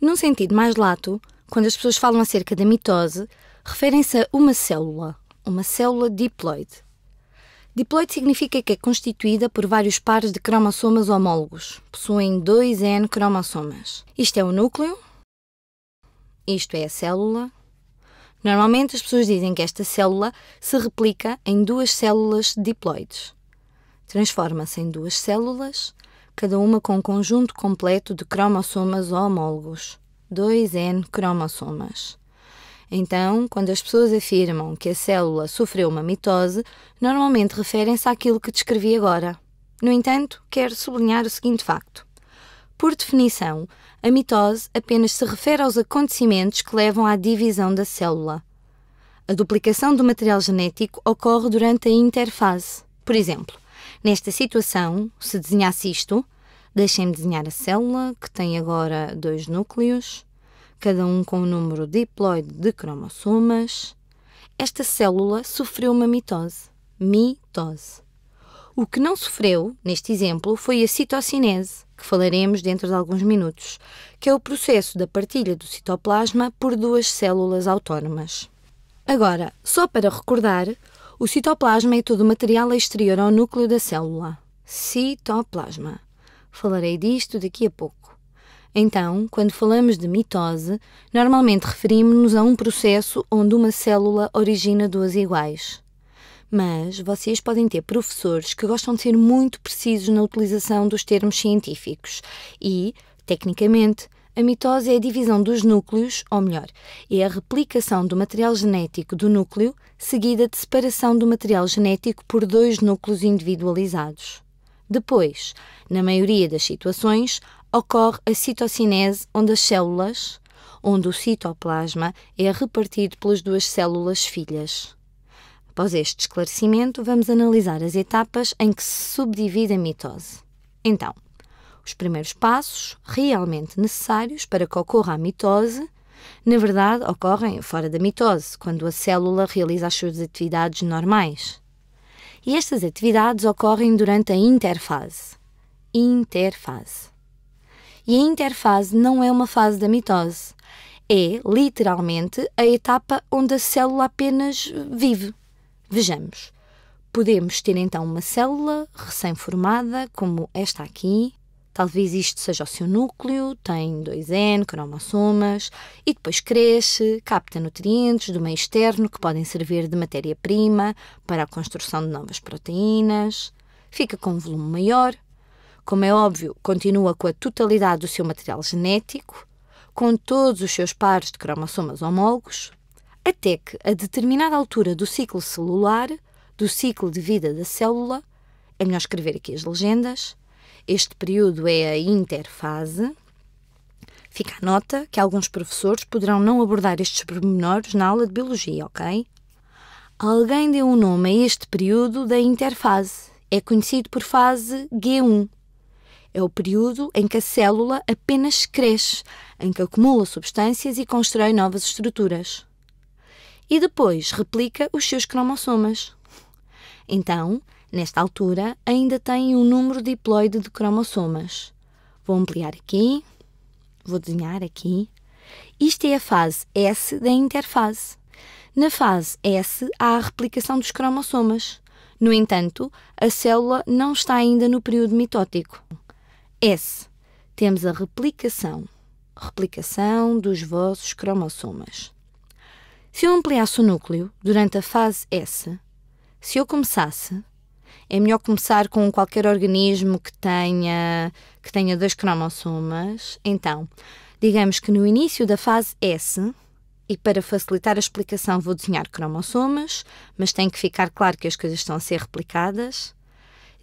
Num sentido mais lato, quando as pessoas falam acerca da mitose, referem-se a uma célula, uma célula diploide. Diploide significa que é constituída por vários pares de cromossomas homólogos, possuem 2N cromossomas. Isto é o núcleo, isto é a célula. Normalmente as pessoas dizem que esta célula se replica em duas células diploides. Transforma-se em duas células cada uma com um conjunto completo de cromossomas homólogos, 2N cromossomas. Então, quando as pessoas afirmam que a célula sofreu uma mitose, normalmente referem-se àquilo que descrevi agora. No entanto, quero sublinhar o seguinte facto. Por definição, a mitose apenas se refere aos acontecimentos que levam à divisão da célula. A duplicação do material genético ocorre durante a interfase. Por exemplo, nesta situação, se desenhasse isto, Deixem-me desenhar a célula, que tem agora dois núcleos, cada um com um número diploide de cromossomas. Esta célula sofreu uma mitose. Mitose. O que não sofreu, neste exemplo, foi a citocinese, que falaremos dentro de alguns minutos, que é o processo da partilha do citoplasma por duas células autónomas. Agora, só para recordar, o citoplasma é todo o material exterior ao núcleo da célula. Citoplasma. Falarei disto daqui a pouco. Então, quando falamos de mitose, normalmente referimos-nos a um processo onde uma célula origina duas iguais. Mas vocês podem ter professores que gostam de ser muito precisos na utilização dos termos científicos e, tecnicamente, a mitose é a divisão dos núcleos, ou melhor, é a replicação do material genético do núcleo, seguida de separação do material genético por dois núcleos individualizados. Depois, na maioria das situações, ocorre a citocinese, onde as células, onde o citoplasma é repartido pelas duas células filhas. Após este esclarecimento, vamos analisar as etapas em que se subdivide a mitose. Então, os primeiros passos realmente necessários para que ocorra a mitose, na verdade, ocorrem fora da mitose, quando a célula realiza as suas atividades normais e estas atividades ocorrem durante a interfase. Interfase. E a interfase não é uma fase da mitose. É, literalmente, a etapa onde a célula apenas vive. Vejamos. Podemos ter então uma célula recém-formada, como esta aqui, Talvez isto seja o seu núcleo, tem 2N cromossomas e depois cresce, capta nutrientes do meio externo que podem servir de matéria-prima para a construção de novas proteínas, fica com um volume maior. Como é óbvio, continua com a totalidade do seu material genético, com todos os seus pares de cromossomas homólogos, até que, a determinada altura do ciclo celular, do ciclo de vida da célula, é melhor escrever aqui as legendas este período é a interfase. Fica a nota que alguns professores poderão não abordar estes pormenores na aula de Biologia, ok? Alguém deu um nome a este período da interfase. É conhecido por fase G1. É o período em que a célula apenas cresce, em que acumula substâncias e constrói novas estruturas. E depois replica os seus cromossomas. Então, Nesta altura, ainda tem um número diploide de cromossomas. Vou ampliar aqui, vou desenhar aqui. Isto é a fase S da interfase. Na fase S há a replicação dos cromossomas. No entanto, a célula não está ainda no período mitótico. S. Temos a replicação. Replicação dos vossos cromossomas. Se eu ampliasse o núcleo durante a fase S, se eu começasse é melhor começar com qualquer organismo que tenha, que tenha dois cromossomas. Então, digamos que no início da fase S, e para facilitar a explicação vou desenhar cromossomas, mas tem que ficar claro que as coisas estão a ser replicadas.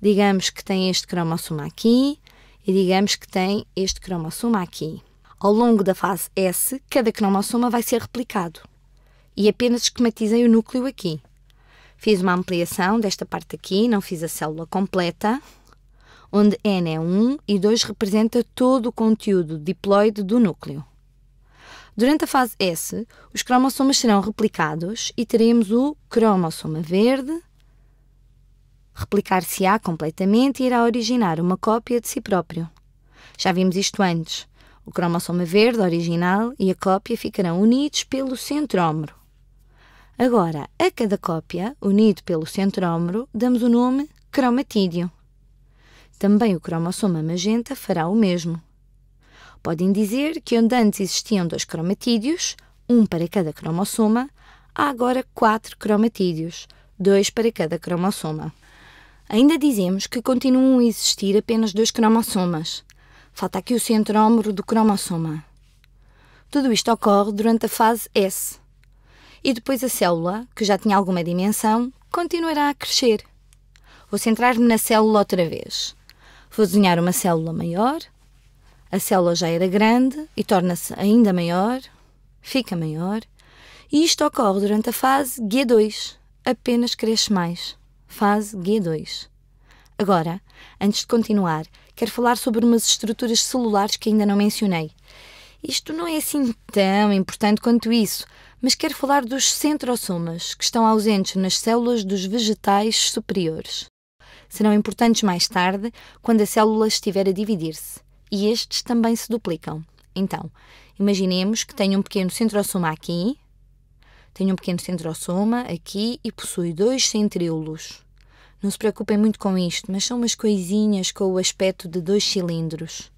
Digamos que tem este cromossoma aqui e digamos que tem este cromossoma aqui. Ao longo da fase S, cada cromossoma vai ser replicado e apenas esquematizei o núcleo aqui. Fiz uma ampliação desta parte aqui, não fiz a célula completa, onde N é 1 e 2 representa todo o conteúdo diploide do núcleo. Durante a fase S, os cromossomas serão replicados e teremos o cromossoma verde, replicar-se-á completamente e irá originar uma cópia de si próprio. Já vimos isto antes. O cromossoma verde original e a cópia ficarão unidos pelo centrómero. Agora, a cada cópia, unido pelo centrómero, damos o nome cromatídeo. Também o cromossoma magenta fará o mesmo. Podem dizer que onde antes existiam dois cromatídeos, um para cada cromossoma, há agora quatro cromatídeos, dois para cada cromossoma. Ainda dizemos que continuam a existir apenas dois cromossomas. Falta aqui o centrómero do cromossoma. Tudo isto ocorre durante a fase S, e depois a célula, que já tinha alguma dimensão, continuará a crescer. Vou centrar-me na célula outra vez. Vou desenhar uma célula maior. A célula já era grande e torna-se ainda maior, fica maior. E isto ocorre durante a fase G2. Apenas cresce mais. Fase G2. Agora, antes de continuar, quero falar sobre umas estruturas celulares que ainda não mencionei isto não é assim tão importante quanto isso, mas quero falar dos centrosomas, que estão ausentes nas células dos vegetais superiores. Serão importantes mais tarde, quando a célula estiver a dividir-se, e estes também se duplicam. Então, imaginemos que tenho um pequeno centrosoma aqui, tenho um pequeno centrosoma aqui e possui dois centríolos. Não se preocupem muito com isto, mas são umas coisinhas com o aspecto de dois cilindros.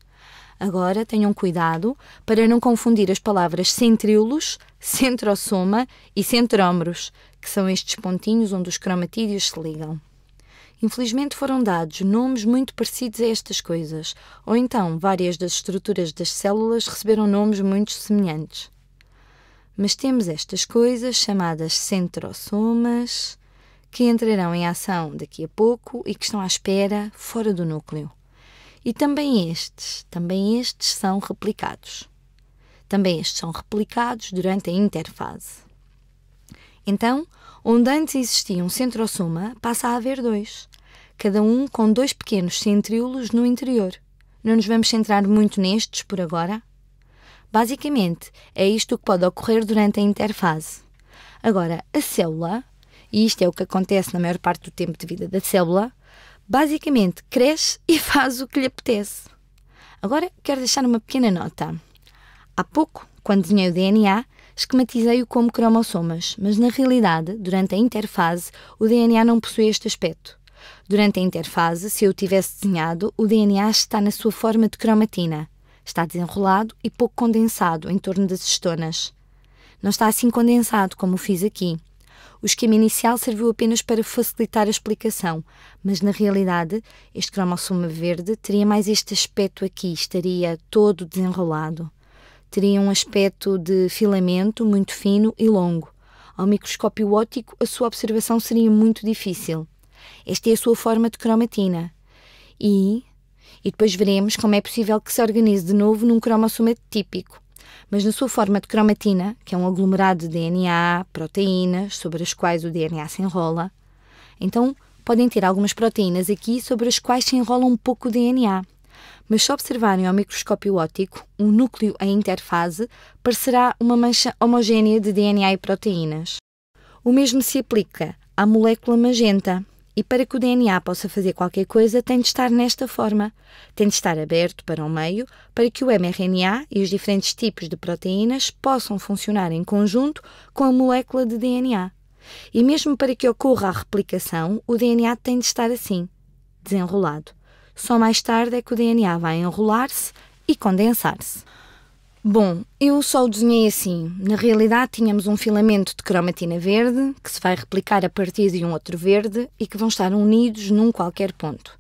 Agora tenham cuidado para não confundir as palavras centríolos, centrosoma e centrómeros, que são estes pontinhos onde os cromatídeos se ligam. Infelizmente foram dados nomes muito parecidos a estas coisas, ou então várias das estruturas das células receberam nomes muito semelhantes. Mas temos estas coisas chamadas centrosomas, que entrarão em ação daqui a pouco e que estão à espera fora do núcleo. E também estes, também estes são replicados. Também estes são replicados durante a interfase. Então, onde antes existia um centrosoma, passa a haver dois, cada um com dois pequenos centríolos no interior. Não nos vamos centrar muito nestes por agora. Basicamente, é isto que pode ocorrer durante a interfase. Agora, a célula, e isto é o que acontece na maior parte do tempo de vida da célula, Basicamente, cresce e faz o que lhe apetece. Agora quero deixar uma pequena nota. Há pouco, quando desenhei o DNA, esquematizei-o como cromossomas, mas na realidade, durante a interfase, o DNA não possui este aspecto. Durante a interfase, se eu tivesse desenhado, o DNA está na sua forma de cromatina. Está desenrolado e pouco condensado em torno das estonas. Não está assim condensado como o fiz aqui. O esquema inicial serviu apenas para facilitar a explicação, mas na realidade este cromossoma verde teria mais este aspecto aqui, estaria todo desenrolado. Teria um aspecto de filamento muito fino e longo. Ao microscópio óptico, a sua observação seria muito difícil. Esta é a sua forma de cromatina. E, e depois veremos como é possível que se organize de novo num cromossoma típico mas na sua forma de cromatina, que é um aglomerado de DNA, proteínas, sobre as quais o DNA se enrola, então podem ter algumas proteínas aqui sobre as quais se enrola um pouco o DNA. Mas se observarem ao microscópio óptico, um núcleo em interfase parecerá uma mancha homogénea de DNA e proteínas. O mesmo se aplica à molécula magenta, e para que o DNA possa fazer qualquer coisa, tem de estar nesta forma. Tem de estar aberto para o meio, para que o mRNA e os diferentes tipos de proteínas possam funcionar em conjunto com a molécula de DNA. E mesmo para que ocorra a replicação, o DNA tem de estar assim, desenrolado. Só mais tarde é que o DNA vai enrolar-se e condensar-se. Bom, eu só o desenhei assim. Na realidade, tínhamos um filamento de cromatina verde que se vai replicar a partir de um outro verde e que vão estar unidos num qualquer ponto.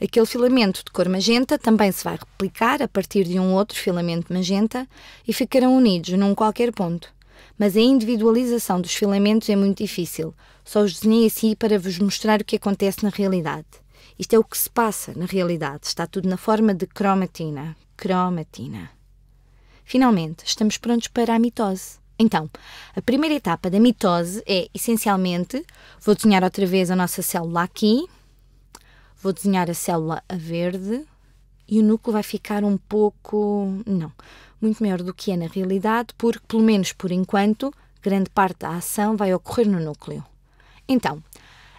Aquele filamento de cor magenta também se vai replicar a partir de um outro filamento magenta e ficarão unidos num qualquer ponto. Mas a individualização dos filamentos é muito difícil. Só os desenhei assim para vos mostrar o que acontece na realidade. Isto é o que se passa na realidade. Está tudo na forma de cromatina. Cromatina. Finalmente, estamos prontos para a mitose. Então, a primeira etapa da mitose é, essencialmente, vou desenhar outra vez a nossa célula aqui, vou desenhar a célula a verde e o núcleo vai ficar um pouco, não, muito maior do que é na realidade, porque, pelo menos por enquanto, grande parte da ação vai ocorrer no núcleo. Então,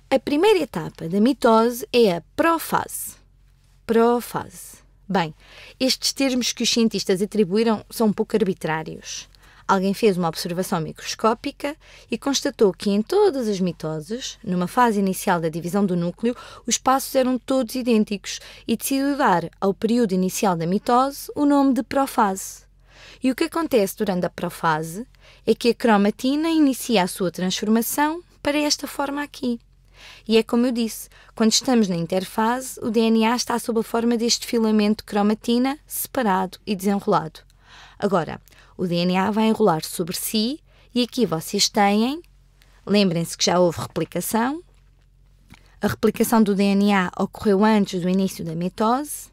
a primeira etapa da mitose é a prófase. Prófase. Bem, estes termos que os cientistas atribuíram são um pouco arbitrários. Alguém fez uma observação microscópica e constatou que em todas as mitoses, numa fase inicial da divisão do núcleo, os passos eram todos idênticos e decidiu dar ao período inicial da mitose o nome de profase. E o que acontece durante a profase é que a cromatina inicia a sua transformação para esta forma aqui. E é como eu disse, quando estamos na interfase, o DNA está sob a forma deste filamento de cromatina separado e desenrolado. Agora, o DNA vai enrolar sobre si e aqui vocês têm, lembrem-se que já houve replicação, a replicação do DNA ocorreu antes do início da mitose,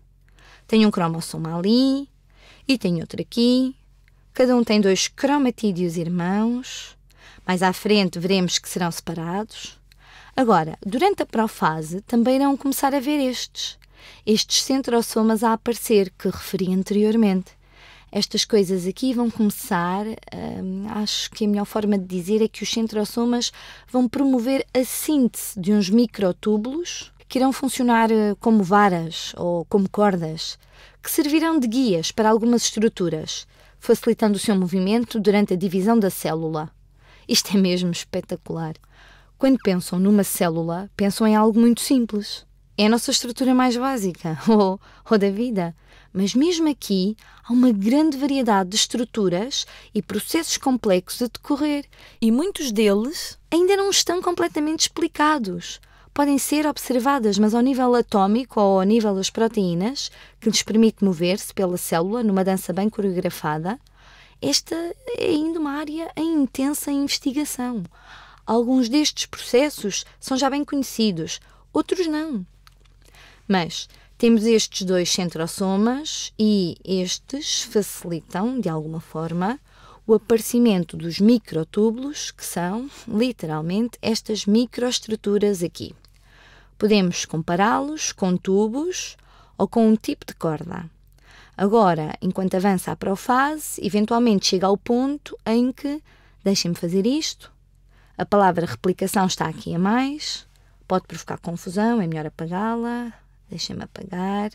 tem um cromossomo ali e tem outro aqui, cada um tem dois cromatídeos irmãos, mais à frente veremos que serão separados. Agora, durante a profase também irão começar a ver estes, estes centrosomas a aparecer que referi anteriormente. Estas coisas aqui vão começar, hum, acho que a melhor forma de dizer é que os centrosomas vão promover a síntese de uns microtúbulos que irão funcionar eh, como varas ou como cordas, que servirão de guias para algumas estruturas, facilitando o seu movimento durante a divisão da célula. Isto é mesmo espetacular. Quando pensam numa célula, pensam em algo muito simples. É a nossa estrutura mais básica, ou, ou da vida. Mas mesmo aqui há uma grande variedade de estruturas e processos complexos a decorrer, e muitos deles ainda não estão completamente explicados podem ser observadas, mas ao nível atómico ou ao nível das proteínas, que lhes permite mover-se pela célula numa dança bem coreografada, esta é ainda uma área em intensa investigação. Alguns destes processos são já bem conhecidos, outros não. Mas temos estes dois centrosomas e estes facilitam, de alguma forma, o aparecimento dos microtúbulos, que são, literalmente, estas microestruturas aqui. Podemos compará-los com tubos ou com um tipo de corda. Agora, enquanto avança a profase, eventualmente chega ao ponto em que, deixem-me fazer isto, a palavra replicação está aqui a mais. Pode provocar confusão, é melhor apagá-la. deixem me apagar.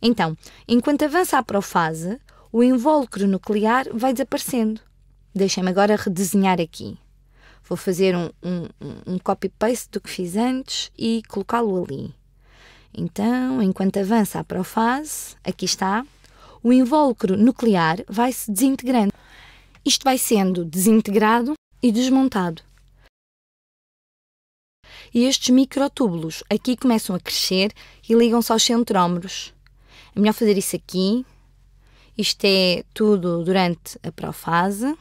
Então, enquanto avança a profase, o invólucro nuclear vai desaparecendo. Deixem-me agora redesenhar aqui. Vou fazer um, um, um copy-paste do que fiz antes e colocá-lo ali. Então, enquanto avança a profase, aqui está, o invólucro nuclear vai se desintegrando. Isto vai sendo desintegrado e desmontado. E estes microtúbulos aqui começam a crescer e ligam-se aos centrómeros. É melhor fazer isso aqui. Isto é tudo durante a profase.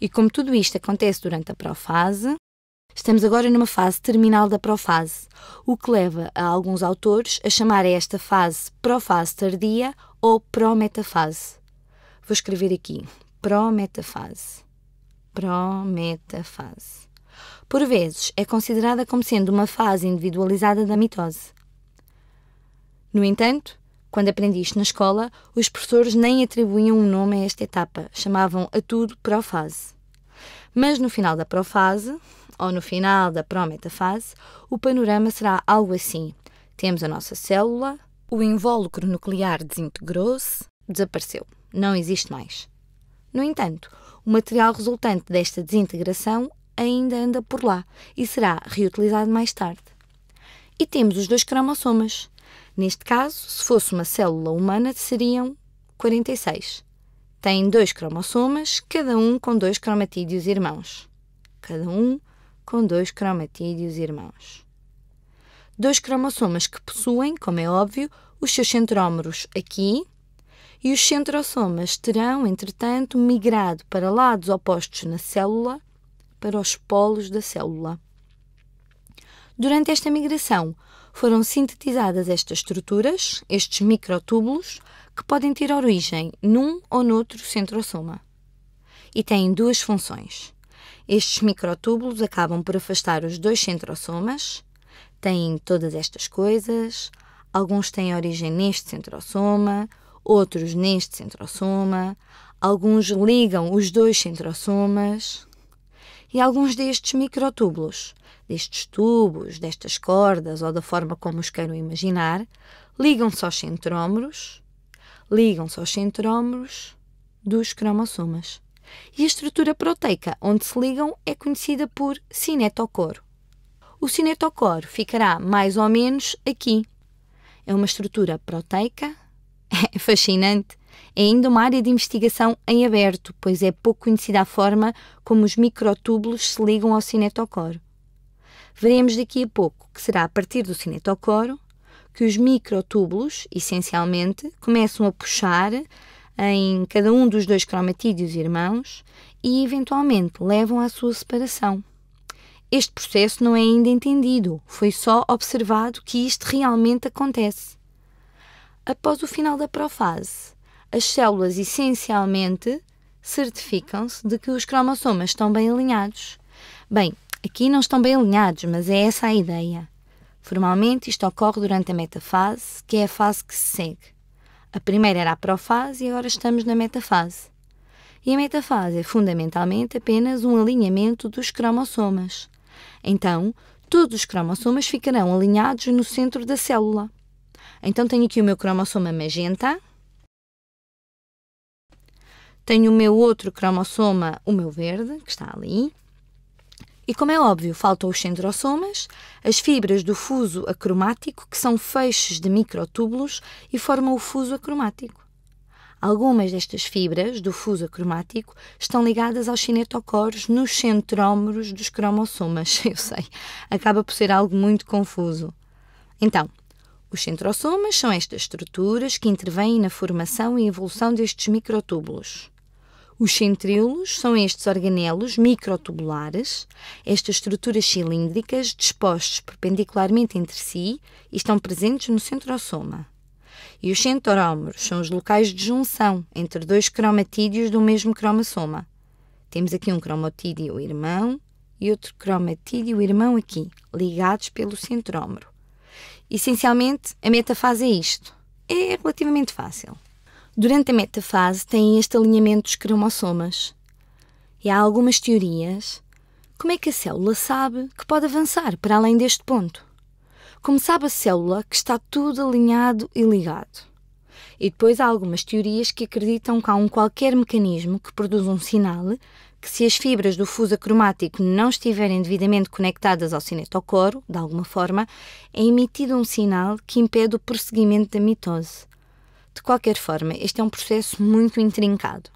E como tudo isto acontece durante a profase, estamos agora numa fase terminal da profase, o que leva a alguns autores a chamar esta fase profase tardia ou prometafase. Vou escrever aqui, prometafase prometafase. Por vezes, é considerada como sendo uma fase individualizada da mitose. No entanto, quando aprendi isto na escola, os professores nem atribuíam um nome a esta etapa, chamavam a tudo profase. Mas no final da profase, ou no final da prometafase, o panorama será algo assim. Temos a nossa célula, o invólucro nuclear desintegrou-se, desapareceu, não existe mais. No entanto, o material resultante desta desintegração ainda anda por lá e será reutilizado mais tarde. E temos os dois cromossomas. Neste caso, se fosse uma célula humana, seriam 46. Tem dois cromossomas, cada um com dois cromatídeos irmãos. Cada um com dois cromatídeos irmãos. Dois cromossomas que possuem, como é óbvio, os seus centrómeros aqui, e os centrosomas terão, entretanto, migrado para lados opostos na célula, para os polos da célula. Durante esta migração, foram sintetizadas estas estruturas, estes microtúbulos, que podem ter origem num ou noutro centrosoma. E têm duas funções. Estes microtúbulos acabam por afastar os dois centrosomas, têm todas estas coisas, alguns têm origem neste centrosoma, outros neste centrosoma, alguns ligam os dois centrosomas e alguns destes microtúbulos, destes tubos, destas cordas ou da forma como os queiram imaginar, ligam-se aos centrómeros, ligam-se aos centrómeros dos cromossomas. E a estrutura proteica onde se ligam é conhecida por cinetocoro. O cinetocoro ficará mais ou menos aqui. É uma estrutura proteica é fascinante. É ainda uma área de investigação em aberto, pois é pouco conhecida a forma como os microtúbulos se ligam ao cinetocoro. Veremos daqui a pouco que será a partir do cinetocoro que os microtúbulos, essencialmente, começam a puxar em cada um dos dois cromatídeos irmãos e, eventualmente, levam à sua separação. Este processo não é ainda entendido, foi só observado que isto realmente acontece. Após o final da profase, as células essencialmente certificam-se de que os cromossomas estão bem alinhados. Bem, aqui não estão bem alinhados, mas é essa a ideia. Formalmente, isto ocorre durante a metafase, que é a fase que se segue. A primeira era a profase e agora estamos na metafase. E a metafase é fundamentalmente apenas um alinhamento dos cromossomas. Então, todos os cromossomas ficarão alinhados no centro da célula. Então tenho aqui o meu cromossoma magenta, tenho o meu outro cromossoma, o meu verde, que está ali. E como é óbvio, faltam os centrosomas, as fibras do fuso acromático, que são feixes de microtúbulos e formam o fuso acromático. Algumas destas fibras do fuso acromático estão ligadas aos cinetocoros nos centrómeros dos cromossomas. Eu sei, acaba por ser algo muito confuso. Então, os centrossomas são estas estruturas que intervêm na formação e evolução destes microtúbulos. Os centríolos são estes organelos microtubulares, estas estruturas cilíndricas dispostas perpendicularmente entre si e estão presentes no centrossoma. E os centrómeros são os locais de junção entre dois cromatídeos do mesmo cromossoma. Temos aqui um cromatídeo irmão e outro cromatídeo irmão aqui, ligados pelo centrómero. Essencialmente, a metafase é isto. É relativamente fácil. Durante a metafase tem este alinhamento dos cromossomas. E há algumas teorias. Como é que a célula sabe que pode avançar para além deste ponto? Como sabe a célula que está tudo alinhado e ligado? E depois há algumas teorias que acreditam que há um qualquer mecanismo que produz um sinal que se as fibras do fuso acromático não estiverem devidamente conectadas ao cinetocoro, de alguma forma, é emitido um sinal que impede o prosseguimento da mitose. De qualquer forma, este é um processo muito intrincado.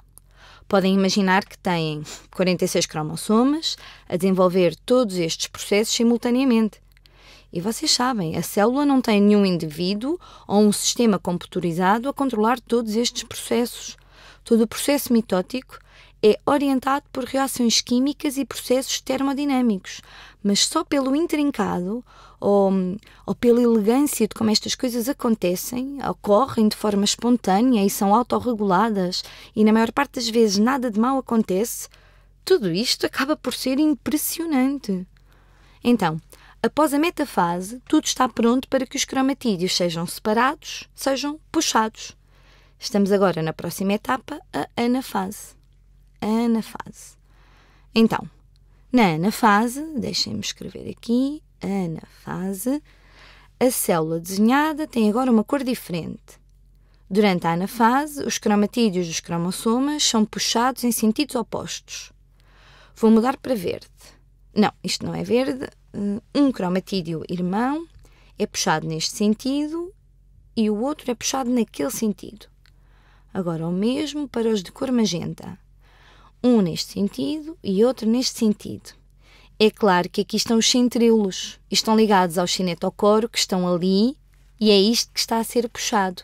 Podem imaginar que têm 46 cromossomas a desenvolver todos estes processos simultaneamente. E vocês sabem, a célula não tem nenhum indivíduo ou um sistema computurizado a controlar todos estes processos. Todo o processo mitótico é orientado por reações químicas e processos termodinâmicos, mas só pelo intrincado ou, ou pela elegância de como estas coisas acontecem, ocorrem de forma espontânea e são autorreguladas, e na maior parte das vezes nada de mal acontece, tudo isto acaba por ser impressionante. Então, após a metafase, tudo está pronto para que os cromatídeos sejam separados, sejam puxados. Estamos agora na próxima etapa, a anafase anafase. Então, na anafase, deixem-me escrever aqui, anafase, a célula desenhada tem agora uma cor diferente. Durante a anafase, os cromatídeos dos cromossomas são puxados em sentidos opostos. Vou mudar para verde. Não, isto não é verde. Eh, um cromatídeo irmão é puxado neste sentido e o outro é puxado naquele sentido. Agora o mesmo para os de cor magenta um neste sentido e outro neste sentido. É claro que aqui estão os centríolos, estão ligados ao cinetocoro que estão ali e é isto que está a ser puxado.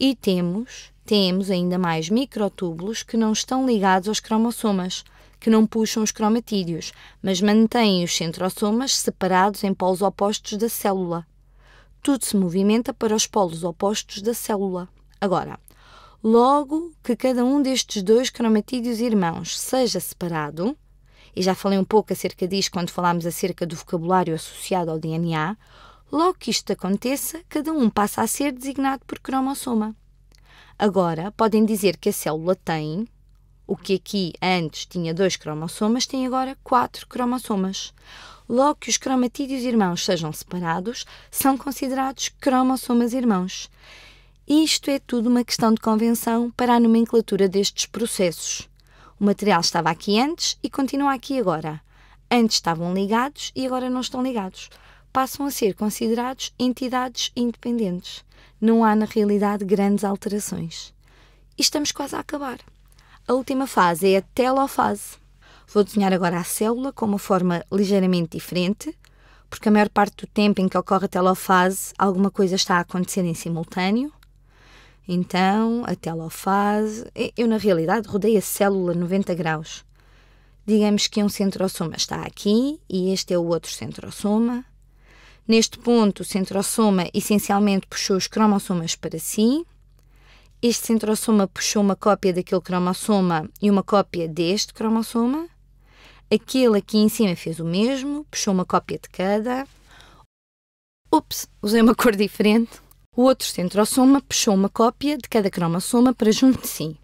E temos, temos ainda mais microtúbulos que não estão ligados aos cromossomas, que não puxam os cromatídeos, mas mantêm os centrosomas separados em polos opostos da célula. Tudo se movimenta para os polos opostos da célula. Agora, Logo que cada um destes dois cromatídeos irmãos seja separado, e já falei um pouco acerca disso quando falámos acerca do vocabulário associado ao DNA, logo que isto aconteça, cada um passa a ser designado por cromossoma. Agora, podem dizer que a célula tem, o que aqui antes tinha dois cromossomas, tem agora quatro cromossomas. Logo que os cromatídeos irmãos sejam separados, são considerados cromossomas irmãos. Isto é tudo uma questão de convenção para a nomenclatura destes processos. O material estava aqui antes e continua aqui agora. Antes estavam ligados e agora não estão ligados. Passam a ser considerados entidades independentes. Não há, na realidade, grandes alterações. E estamos quase a acabar. A última fase é a telofase. Vou desenhar agora a célula com uma forma ligeiramente diferente, porque a maior parte do tempo em que ocorre a telofase, alguma coisa está a acontecer em simultâneo. Então, a telofase. Eu, na realidade, rodei a célula 90 graus. Digamos que é um centrosoma está aqui e este é o outro centrosoma. Neste ponto, o centrosoma essencialmente puxou os cromossomas para si. Este centrosoma puxou uma cópia daquele cromossoma e uma cópia deste cromossoma. Aquele aqui em cima fez o mesmo, puxou uma cópia de cada. Ups, usei uma cor diferente. O outro centrosoma puxou uma cópia de cada cromossoma para junto de si.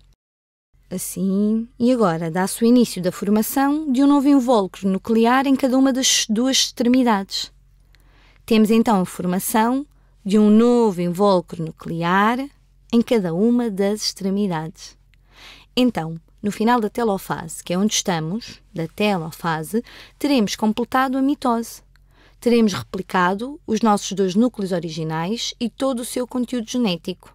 Assim, e agora dá-se o início da formação de um novo invólucro nuclear em cada uma das duas extremidades. Temos então a formação de um novo invólucro nuclear em cada uma das extremidades. Então, no final da telofase, que é onde estamos, da telofase, teremos completado a mitose teremos replicado os nossos dois núcleos originais e todo o seu conteúdo genético.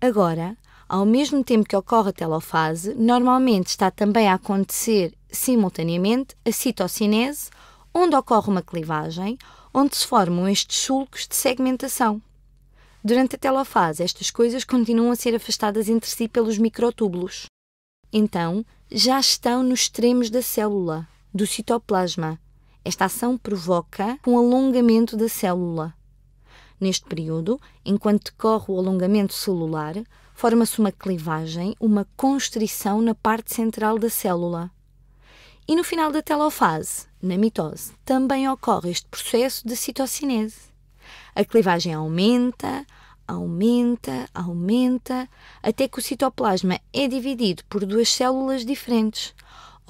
Agora, ao mesmo tempo que ocorre a telofase, normalmente está também a acontecer simultaneamente a citocinese, onde ocorre uma clivagem, onde se formam estes sulcos de segmentação. Durante a telofase, estas coisas continuam a ser afastadas entre si pelos microtúbulos. Então, já estão nos extremos da célula, do citoplasma, esta ação provoca um alongamento da célula. Neste período, enquanto decorre o alongamento celular, forma-se uma clivagem, uma constrição na parte central da célula. E no final da telofase, na mitose, também ocorre este processo de citocinese. A clivagem aumenta, aumenta, aumenta, até que o citoplasma é dividido por duas células diferentes.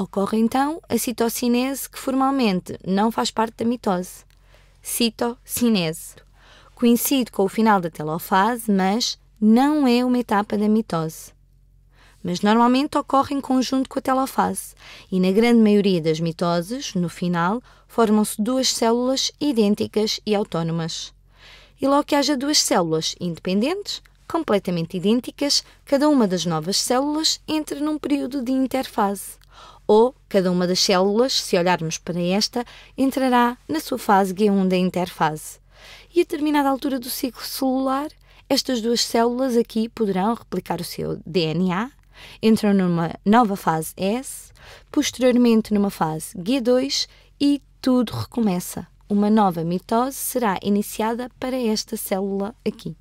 Ocorre então a citocinese, que formalmente não faz parte da mitose. Citocinese. Coincide com o final da telofase, mas não é uma etapa da mitose. Mas normalmente ocorre em conjunto com a telofase, e na grande maioria das mitoses, no final, formam-se duas células idênticas e autónomas. E logo que haja duas células independentes, completamente idênticas, cada uma das novas células entra num período de interfase ou cada uma das células, se olharmos para esta, entrará na sua fase G1 da interfase. E a determinada altura do ciclo celular, estas duas células aqui poderão replicar o seu DNA, entram numa nova fase S, posteriormente numa fase G2 e tudo recomeça. Uma nova mitose será iniciada para esta célula aqui.